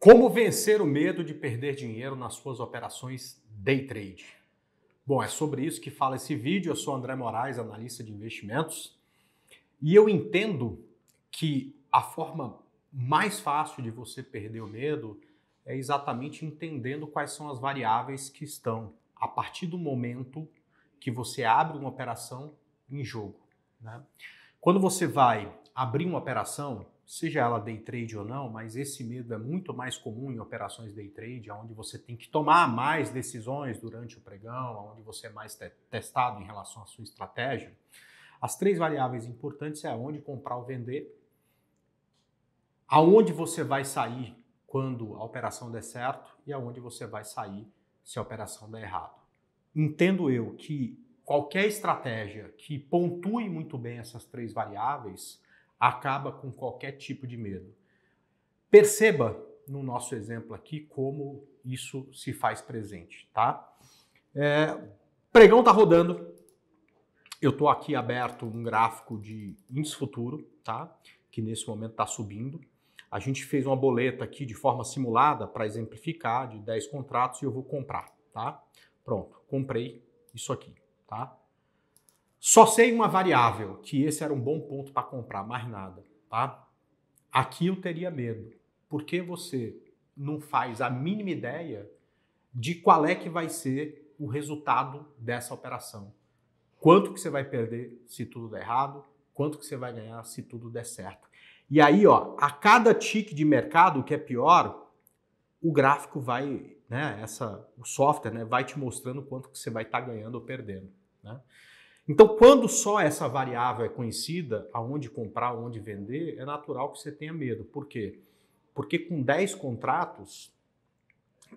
Como vencer o medo de perder dinheiro nas suas operações day trade? Bom, é sobre isso que fala esse vídeo. Eu sou André Moraes, analista de investimentos, e eu entendo que a forma mais fácil de você perder o medo é exatamente entendendo quais são as variáveis que estão a partir do momento que você abre uma operação em jogo. Né? Quando você vai abrir uma operação, seja ela day trade ou não, mas esse medo é muito mais comum em operações day trade, onde você tem que tomar mais decisões durante o pregão, onde você é mais te testado em relação à sua estratégia. As três variáveis importantes é onde comprar ou vender, aonde você vai sair quando a operação der certo e aonde você vai sair se a operação der errado. Entendo eu que qualquer estratégia que pontue muito bem essas três variáveis acaba com qualquer tipo de medo. Perceba no nosso exemplo aqui como isso se faz presente, tá? É, pregão tá rodando. Eu tô aqui aberto um gráfico de índice futuro, tá? Que nesse momento está subindo. A gente fez uma boleta aqui de forma simulada para exemplificar de 10 contratos e eu vou comprar, tá? Pronto, comprei isso aqui, tá? Só sei uma variável, que esse era um bom ponto para comprar, mais nada, tá? Aqui eu teria medo, porque você não faz a mínima ideia de qual é que vai ser o resultado dessa operação. Quanto que você vai perder se tudo der errado, quanto que você vai ganhar se tudo der certo. E aí, ó, a cada tique de mercado, o que é pior, o gráfico vai, né, essa, o software, né, vai te mostrando quanto que você vai estar tá ganhando ou perdendo, né? Então, quando só essa variável é conhecida, aonde comprar, onde vender, é natural que você tenha medo. Por quê? Porque com 10 contratos,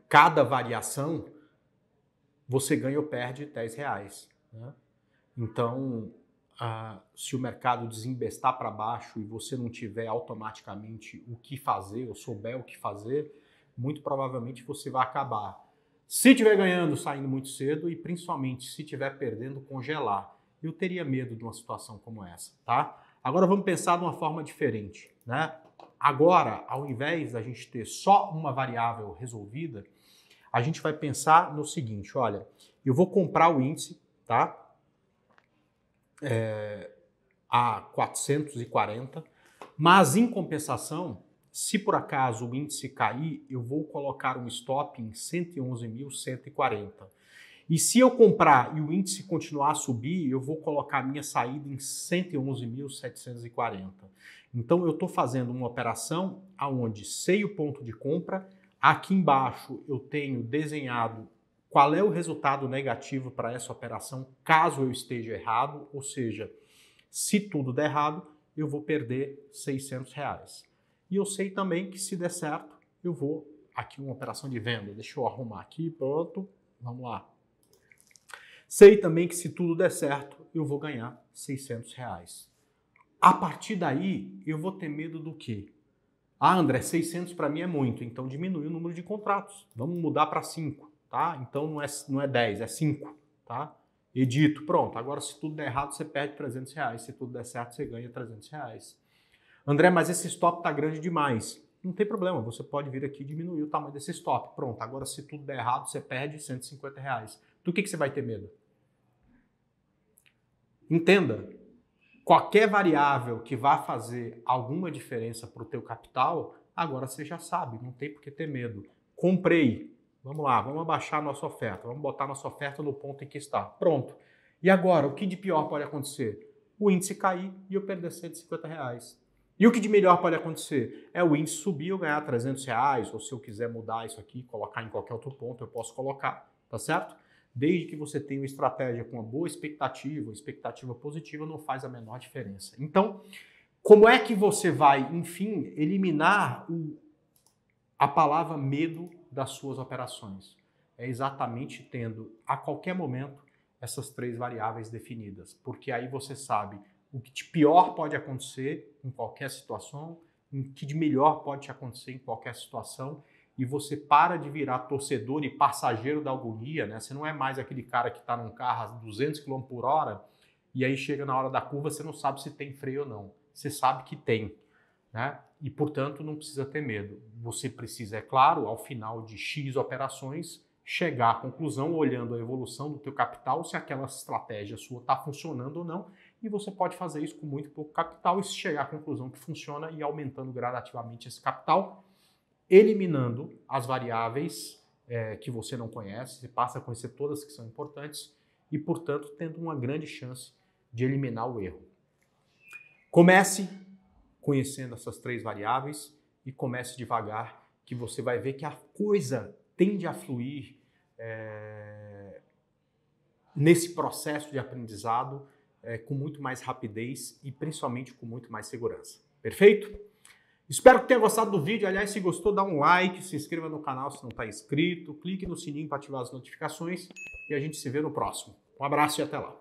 cada variação, você ganha ou perde 10 reais. Né? Então, ah, se o mercado desembestar para baixo e você não tiver automaticamente o que fazer, ou souber o que fazer, muito provavelmente você vai acabar. Se tiver ganhando, saindo muito cedo e principalmente se tiver perdendo, congelar eu teria medo de uma situação como essa, tá? Agora vamos pensar de uma forma diferente, né? Agora, ao invés da gente ter só uma variável resolvida, a gente vai pensar no seguinte, olha, eu vou comprar o índice, tá? É, a 440, mas em compensação, se por acaso o índice cair, eu vou colocar um stop em 111.140. E se eu comprar e o índice continuar a subir, eu vou colocar a minha saída em 111.740. Então eu estou fazendo uma operação aonde sei o ponto de compra, aqui embaixo eu tenho desenhado qual é o resultado negativo para essa operação caso eu esteja errado, ou seja, se tudo der errado, eu vou perder 600 reais. E eu sei também que se der certo, eu vou aqui uma operação de venda. Deixa eu arrumar aqui, pronto, vamos lá. Sei também que se tudo der certo, eu vou ganhar 600 reais. A partir daí, eu vou ter medo do quê? Ah, André, 600 para mim é muito, então diminui o número de contratos. Vamos mudar para 5, tá? Então não é, não é 10, é 5, tá? Edito, pronto. Agora, se tudo der errado, você perde 300 reais. Se tudo der certo, você ganha 300 reais. André, mas esse stop está grande demais. Não tem problema, você pode vir aqui e diminuir o tamanho desse stop. Pronto, agora se tudo der errado, você perde 150 reais. Do que, que você vai ter medo? Entenda, qualquer variável que vá fazer alguma diferença para o teu capital, agora você já sabe, não tem por que ter medo. Comprei, vamos lá, vamos abaixar a nossa oferta, vamos botar a nossa oferta no ponto em que está. Pronto. E agora, o que de pior pode acontecer? O índice cair e eu perder 150 reais. E o que de melhor pode acontecer? É o índice subir, eu ganhar 300 reais, ou se eu quiser mudar isso aqui, colocar em qualquer outro ponto, eu posso colocar, tá certo? Desde que você tenha uma estratégia com uma boa expectativa, expectativa positiva, não faz a menor diferença. Então, como é que você vai, enfim, eliminar o, a palavra medo das suas operações? É exatamente tendo a qualquer momento essas três variáveis definidas, porque aí você sabe o que de pior pode acontecer em qualquer situação, o que de melhor pode acontecer em qualquer situação e você para de virar torcedor e passageiro da agonia, né? Você não é mais aquele cara que está num carro a 200 km por hora e aí chega na hora da curva, você não sabe se tem freio ou não. Você sabe que tem, né? E, portanto, não precisa ter medo. Você precisa, é claro, ao final de X operações, chegar à conclusão, olhando a evolução do teu capital, se aquela estratégia sua está funcionando ou não, e você pode fazer isso com muito pouco capital e chegar à conclusão que funciona e aumentando gradativamente esse capital eliminando as variáveis é, que você não conhece, você passa a conhecer todas que são importantes e, portanto, tendo uma grande chance de eliminar o erro. Comece conhecendo essas três variáveis e comece devagar, que você vai ver que a coisa tende a fluir é, nesse processo de aprendizado é, com muito mais rapidez e principalmente com muito mais segurança. Perfeito? Espero que tenha gostado do vídeo. Aliás, se gostou, dá um like, se inscreva no canal se não está inscrito, clique no sininho para ativar as notificações e a gente se vê no próximo. Um abraço e até lá.